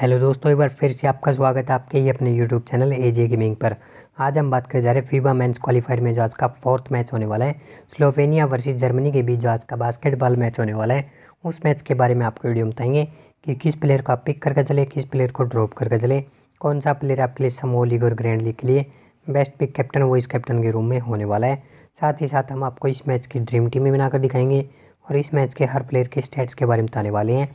hello दोस्तों एक बार फिर से आपका स्वागत है आपके ही अपने YouTube channel A J gaming पर आज हम बात करने जा रहे हैं फीबा मैंस क्वालिफायर में जो आज का फोर्थ मैच होने वाला है स्लोवेनिया वर्सेस जर्मनी के बीच जो आज का बास्केटबॉल मैच होने वाला है उस मैच के बारे में आपको वीडियो बताएंगे कि किस प्लेयर को आप पिक करके चले किस प्लेयर को ड्रॉप करके चले कौन सा प्लेयर आपके लिए समो लीग और ग्रैंड लीग के लिए best pick captain vice captain के रूम में होने वाला है साथ ही साथ हम आपको इस मैच की ड्रीम टीम में बनाकर दिखाएंगे और इस मैच के हर प्लेयर के स्टेट्स के बारे में बताने वाले हैं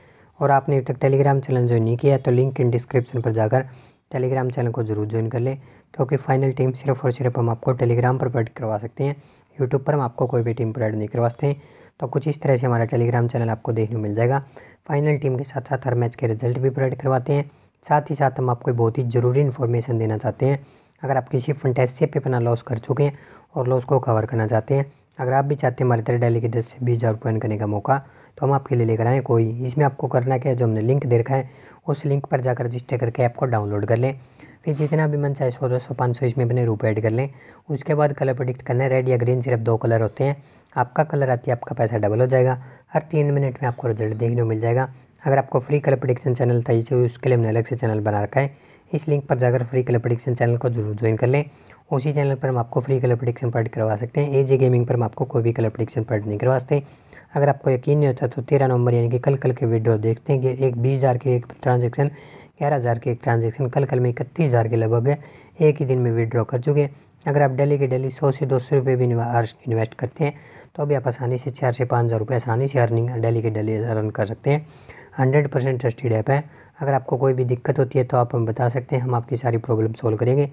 और आपने अभी तक टेलीग्राम चैनल ज्वाइन नहीं किया तो लिंक इन डिस्क्रिप्शन पर जाकर टेलीग्राम चैनल को ज़रूर ज्वाइन कर लें क्योंकि फाइनल टीम सिर्फ और सिर्फ हम आपको टेलीग्राम पर प्रोवाइड करवा सकते हैं यूट्यूब पर हम आपको कोई भी टीम प्रोवाइड नहीं करवा सकते तो कुछ इस तरह से हमारा टेलीग्राम चैनल आपको देखने को मिल जाएगा फाइनल टीम के साथ साथ हर मैच के रिजल्ट भी प्रोवाइड करवाते हैं साथ ही साथ हम आपको बहुत ही ज़रूरी इन्फॉर्मेशन देना चाहते हैं अगर आप किसी फंटेसी पे अपना लॉस कर चुके हैं और लॉस को कवर करना चाहते हैं अगर आप भी चाहते हैं हमारी तरह डेली के दस से बीस हज़ार रुपये करने का मौका तो हम आपके लिए लेकर आए कोई इसमें आपको करना क्या है जो हमने लिंक दे रखा है उस लिंक पर जाकर रजिस्टर करके ऐप को डाउनलोड कर लें फिर जितना भी मन चाहे सौ दो सौ पाँच सौ इसमें अपने रुपये ऐड कर लें उसके बाद कलर प्रोडिक्ट करना है रेड या ग्रीन सिर्फ दो कलर होते हैं आपका कलर आती है आपका पैसा डबल हो जाएगा हर तीन मिनट में आपको रिजल्ट देखने को मिल जाएगा अगर आपको फ्री कलर प्रोडिक्शन चैनल चाहिए उसके लिए हमने अलग से चैनल बना रखा है इस लिंक पर जाकर फ्री कलर प्रोडिक्शन चैनल को जरूर ज्वाइन कर लें उसी चैनल पर हम आपको फ्री कलर प्रडिक्शन पार्ट करवा सकते हैं ए गेमिंग पर हम आपको कोई भी कलर प्रडिक्शन पार्ट नहीं करवा सकते अगर आपको यकीन नहीं होता तो तेरह नवंबर यानी कि कल कल के विड्रॉ देखते हैं कि एक बीस हज़ार के एक ट्रांजेक्शन ग्यारह हज़ार के एक ट्रांजेक्शन कल कल में इकतीस हज़ार के लगभग एक ही दिन में विड्रॉ कर चुके हैं अगर आप डेली के डेली सौ से दो सौ रुपये भी इन्वेस्ट करते हैं तो भी आप आसानी से चार से पाँच हज़ार रुपये आसानी से अर्निंग डेली के डेली अर्न कर सकते हैं हंड्रेड परसेंट ट्रस्टेड ऐप है अगर आपको कोई भी दिक्कत होती है तो आप हमें बता सकते हैं हम आपकी सारी प्रॉब्लम सोल्व करेंगे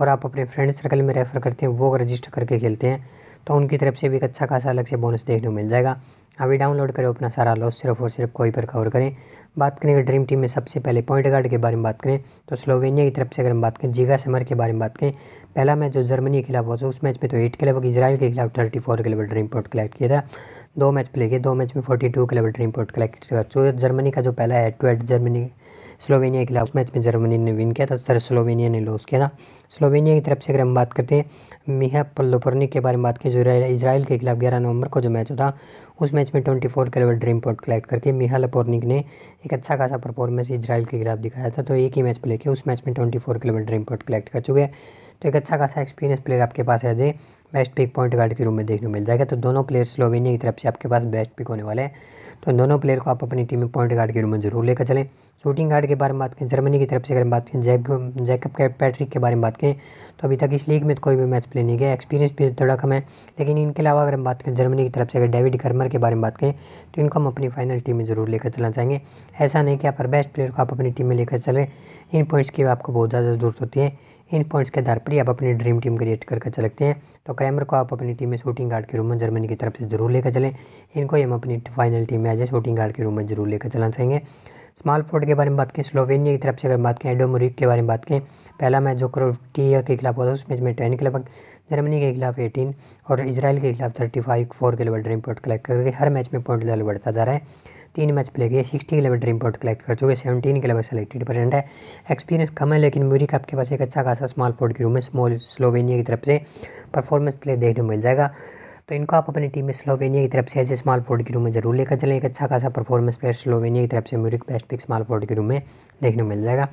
और आप अपने फ्रेंड सर्कल में रेफ़र करते हैं वो रजिस्टर करके खेलते हैं तो उनकी तरफ से भी एक अच्छा खासा अलग से बोनस देखने को मिल जाएगा अभी डाउनलोड करें अपना सारा लॉस सिर्फ और सिर्फ कोई पर कवर करें बात करेंगे ड्रीम टीम में सबसे पहले पॉइंट गार्ड के बारे में बात करें तो स्लोवेनिया की तरफ से अगर हम बात करें जीगा समर के बारे में बात करें पहला मैच जो जर्मनी के खिलाफ हुआ था उस मैच में तो एट के लेवल इसराइल के खिलाफ थर्टी फोर के लेवल ड्रीम पॉइंट कलेक्ट किया था दो मैच प्ले किए दो मैच में फोर्टी टू के लेवल ड्रीम पॉइंट कलेक्ट किया जर्मनी तो का जो पहला head to head Germany Slovenia के खिलाफ मैच में जर्मनी ने विन किया था तो सर स्लोवेनिया ने लॉस किया था स्लोवेनिया की तरफ से अगर हम बात करते हैं मिहा पल्लोपर्निक के बारे में बात की जो इसराइल के खिलाफ ग्यारह नवंबर को जो मैच होता उस मैच में ट्वेंटी फोर कैलेवर ड्रीम पॉइंट कलेक्ट करके मिहा लपोर्निक ने एक अच्छा खासा परफॉर्मेंस इसराइल के खिलाफ दिखाया था तो एक ही मैच प्ले किया उस मैच में ट्वेंटी फोर कैलेवर ड्रीम पॉइंट कलेक्ट कर चुके हैं तो एक अच्छा खासा एक्सपीरियंस प्लेयर आपके पास है जे बेस्ट पिक पॉइंट गार्ड के रूम में देखने को मिल जाएगा तो दोनों प्लेयर स्लोवेनिया की तरफ से आपके पास बेस्ट पिक होने वाले हैं तो इन दोनों प्लेयर को आप अपनी टीम में पॉइंट गार्ड के रूप में जरूर लेकर चलें शूटिंग गार्ड के बारे में बात करें जर्मनी की तरफ से अगर हम बात करें जैक जैकब पैट्रिक के बारे में बात करें तो अभी तक इस लीग में तो कोई भी मैच प्ले नहीं गया एक्सपीरियंस भी थोड़ा कम है लेकिन इनके अलावा अगर हम बात करें जर्मनी की तरफ से अगर डेविड कर्मर के बारे में बात करें तो इनको हम अपनी फाइनल टीम में ज़रूर लेकर चलना चाहेंगे ऐसा नहीं कि आप बेस्ट प्लेयर को आप अपनी टीम में लेकर चलें इन पॉइंट्स की आपको बहुत ज़्यादा जरूरत होती है इन पॉइंट्स के आधार पर ही आप अपनी ड्रीम टीम क्रिएट करके चल सकते हैं तो क्रैमर को आप अपनी टीम में शूटिंग गार्ड के रूम में जर्मनी की तरफ से जरूर लेकर चलें इनको हम अपनी फाइनल टीम में आज ए शूटिंग गार्ड के रूम में जरूर लेकर चलना चाहेंगे स्मॉल फोर्ड के बारे में बात करें स्लोवेनिया की तरफ से अगर बात करें एडोमोरिक के बारे में बात करें पहला मैच जो क्रोटिया के खिलाफ होता है उस मैच में टेन के लगभग जर्मनी के खिलाफ एटीन और इसराइल के खिलाफ थर्टी फाइव फोर के लेवल ड्रीम पॉइंट कलेक्ट करके हर मैच में पॉइंट लेवल बढ़ता जा रहा है तीन मैच प्ले किए सिक्सटी के लेवल ड्रीम पॉइंट कलेक्ट कर चुके सेवेंटीन के लेवल सेलेक्टेड परसेंट है एक्सपीरियंस कम है लेकिन म्यूरिक आपके पास एक अच्छा खासा स्मॉल फोर्ड के रूम में स्मॉल स्लोवेनिया की तरफ से परफॉर्मेंस प्ले देखने को मिल जाएगा तो इनको आप अपनी टीम में स्लोवेनिया की तरफ से एज ए स्मॉल फोर्ड के रूम में जरूर लेकर चलें एक अच्छा खासा परफॉर्मेंस प्लेयर स्लोवेनिया की तरफ से Muric best pick small forward के रूम में देखने को मिल जाएगा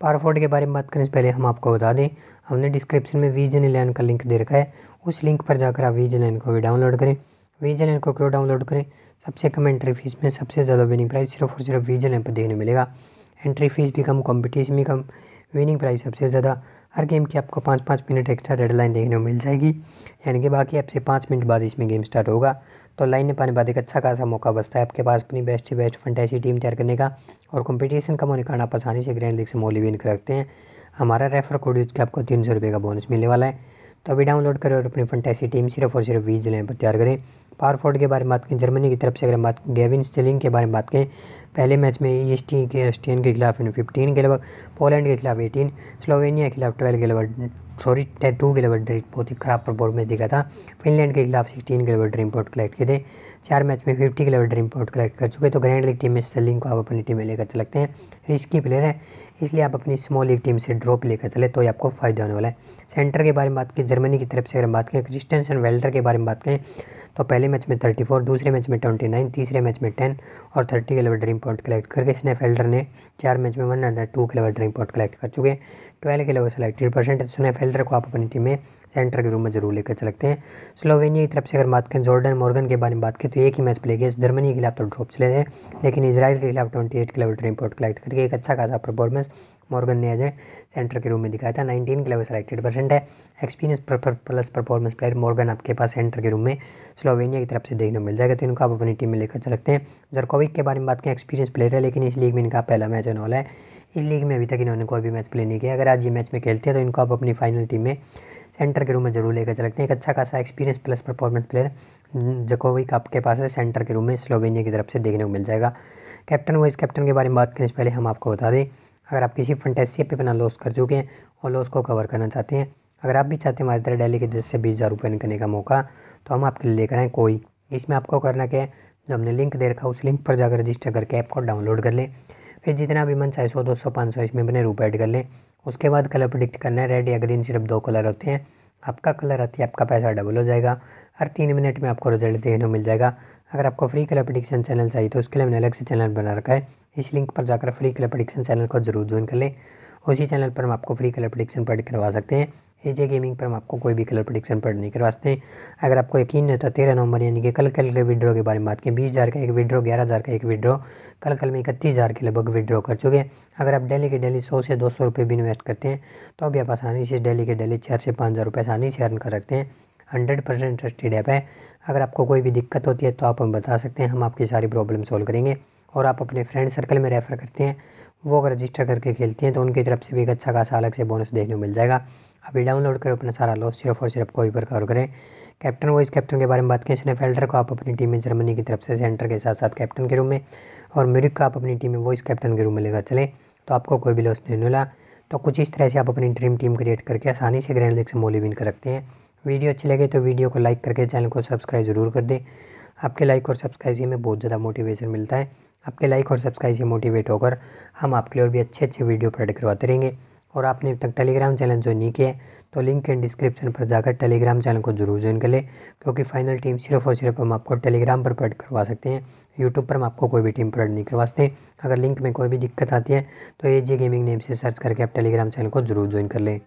पावर फोर्ड के बारे में बात करने से पहले हम आपको बता दें हमने डिस्क्रिप्शन में वी जन लैन का लिंक दे रखा है उस लिंक पर जाकर आप वी जन लैन को भी डाउनलोड करें वी जन लैन को क्यों डाउनलोड करें सबसे कम एंट्री फीस में सबसे ज़्यादा विनिंग प्राइस सिर्फ और सिर्फ वीजन ऐप पर देखने मिलेगा एंट्री फीस भी कम कॉम्पिटिशन भी कम विनिंग प्राइस सबसे ज़्यादा हर गेम की आपको पाँच पाँच मिनट एक्स्ट्रा डेडलाइन देखने को मिल जाएगी यानी कि बाकी आपसे पाँच मिनट बाद इसमें गेम स्टार्ट होगा तो लाइन में पाने बाद एक अच्छा खासा मौका बसता है आपके पास अपनी बेस्ट से बेस्ट फंटेसी टीम तैयार करने का और कंपटीशन कम होने कारण आप आसानी से ग्रैंड लीग से मोली विन कर रखते हैं हमारा रेफर कोड यूज के आपको तीन सौ रुपये का बोनस मिलने वाला है तो अभी डाउनलोड करें और अपनी फंटेसी टीम सिर्फ और सिर्फ वीज लें पर तैयार करें पारफोर्ड के बारे में बात करें जर्मनी की तरफ से अगर हम बात करें स्टेलिंग के बारे में बात करें पहले मैच में टी के एस्टियन के खिलाफ फिफ्टीन के लगभग पोलैंड के खिलाफ एटीन स्लोवेनिया के खिलाफ ट्वेल्व के लगभग सॉरी टू के लगभग ड्रीम बहुत ही खराब परफॉर्मेंस दिखा था फिनलैंड के खिलाफ सिक्सटीन के लगभग ड्रीम पॉइंट कलेक्ट किए थे चार मैच में फिफ्टी के लगभग ड्रीम पॉइंट कलेक्ट कर चुके तो ग्रैंड लीग टीम में स्टेलिंग को आप अपनी टीम में लेकर चलते हैं रिस्की प्लेयर है इसलिए आप अपनी स्मॉल लीग टीम से ड्रॉप लेकर चले तो ये आपको फायदा होने वाला है सेंटर के बारे में बात करें जर्मनी की तरफ से अगर हम बात करें क्रिस्टनसन वेल्डर के बारे में बात करें तो पहले मैच में 34 दूसरे मैच में 29 तीसरे मैच में 10 और 30 लेवल ड्रीम पॉइंट कलेक्ट करके इसने फेल्डर ने चार मैच में वन हंड्रेड टू के लेवल ड्रीम पॉइंट कलेक्ट कर चुके हैं ट्वेल्व के लेवल सेलेक्टेड परसेंट है स्नैफ फेल्डर को आप अपनी टीम में सेंटर के रूम में जरूर लेकर चलते हैं स्लोवेनिया की तरफ से अगर बात करें जॉर्डन मॉर्गन के बारे में बात करें तो एक ही मैच प्ले किया जर्मनी के खिलाफ तो ड्रॉप चले थे लेकिन इसराइल के खिलाफ twenty eight level dream point collect करके एक अच्छा खासा परफॉर्मेंस मॉर्गन ने अजय सेंटर के रूम में दिखाया था नाइनटीन के लेवल सेलेक्टेड परसेंट है experience plus performance player Morgan आपके पास सेंटर के रूम में स्लोवेनिया की तरफ से देखने को मिल जाएगा तो इनको आप अपनी टीम में लेकर चल सकते हैं जरकोविक के बारे में बात करें एक्सपीरियंस प्लेयर है लेकिन इस लीग में इनका पहला मैच अनॉल है इस लीग में अभी तक इन्होंने कोई भी मैच प्ले नहीं किया अगर आज ये मैच में खेलते हैं तो इनको आप अपनी फाइनल टीम में सेंटर के रूम में जरूर लेकर चलते हैं एक अच्छा खासा experience plus performance player Jakovic आपके पास है सेंटर के रूम में स्लोवेनिया की तरफ से देखने को मिल जाएगा कैप्टन वाइस कैप्टन के बारे में बात करने से पहले हम आपको बता दें अगर आप किसी फंटेसी पे अपना लॉस कर चुके हैं और लॉस को कवर करना चाहते हैं अगर आप भी चाहते हैं हमारी तरह डेली के दस से बीस हज़ार रुपये करने का मौका तो हम आपके लिए लेकर आए कोई इसमें आपको करना क्या है जो हमने लिंक दे रखा उस लिंक पर जाकर रजिस्टर करके ऐप को डाउनलोड कर लें फिर जितना भी मन चाहे सौ दो सौ पाँच सौ इसमें अपने रूप ऐड कर लें उसके बाद कलर प्रडिक्ट करना है रेड या ग्रीन सिर्फ दो कलर होते हैं आपका कलर आती है आपका पैसा डबल हो जाएगा हर तीन मिनट में आपको रिजल्ट देखने को मिल जाएगा अगर आपको फ्री कलर प्रडिक्शन चैनल चाहिए तो उसके लिए मैंने अलग से चैनल बना रखा है इस लिंक पर जाकर फ्री कलर प्रडिक्शन चैनल को जरूर ज्वाइन कर लें उसी चैनल पर हम आपको फ्री कलर प्रडिक्शन पढ़ करवा सकते हैं एजे गेमिंग पर हम आपको कोई भी कलर प्रडिक्शन पढ़ नहीं करवा हैं अगर आपको यकीन नहीं होता तो तेरह नवंबर यानी कि कल कल के विड्रो के बारे में बात करें बीस हज़ार का एक विड्रो ग्यारह हज़ार का एक विड्रो कल कल में इकतीस हज़ार के लगभग विड्रॉ कर चुके हैं अगर आप डेली के डेली सौ से दो सौ रुपये भी इन्वेस्ट करते हैं तो भी आप आसानी से डेली के डेली चार से पाँच हज़ार रुपये आसानी से अर्न कर सकते हैं हंड्रेड परसेंट ट्रस्टेड ऐप है अगर आपको कोई भी दिक्कत होती है तो आप हमें बता सकते हैं हम आपकी सारी प्रॉब्लम सॉल्व करेंगे और आप अपने फ्रेंड सर्कल में रेफ़र करते हैं वो अगर रजिस्टर करके खेलते हैं तो उनकी तरफ से भी एक अच्छा खासा अलग से बोनस देखने को मिल जाएगा अभी डाउनलोड करें अपना सारा लॉस सिर्फ और सिर्फ कोई कवर करें कैप्टन वाइस कैप्टन के बारे में बात करें इसने फेल्डर को आप अपनी टीम में जर्मनी की तरफ से सेंटर के साथ साथ कैप्टन के रूम में और म्यूरिक का आप अपनी टीम में वॉइस कैप्टन के रूम में लेकर चलें तो आपको कोई भी लॉस नहीं मिला तो कुछ इस तरह से आप अपनी ड्रीम टीम क्रिएट करके आसानी से ग्रैंड लीग से मोली विन कर रखते हैं वीडियो अच्छी लगे तो वीडियो को लाइक करके चैनल को सब्सक्राइब ज़रूर कर दें आपके लाइक और सब्सक्राइब से हमें बहुत ज़्यादा मोटिवेशन मिलता है आपके लाइक और सब्सक्राइब से मोटिवेट होकर हम आपके लिए और भी अच्छे अच्छे वीडियो प्रोडक्ट करवाते रहेंगे और आपने अब तक टेलीग्राम चैनल ज्वाइन नहीं किया है तो लिंक एंड डिस्क्रिप्शन पर जाकर टेलीग्राम चैनल को जरूर ज्वाइन कर लें क्योंकि फाइनल टीम सिर्फ और सिर्फ हम आपको टेलीग्राम पर प्रोडक्ट करवा सकते हैं यूट्यूब पर हम आपको कोई भी टीम प्रोड नहीं करवा सकते अगर लिंक में कोई भी दिक्कत आती है तो ए गेमिंग नेम से सर्च करके आप टेलीग्राम चैनल को जरूर ज्वाइन कर लें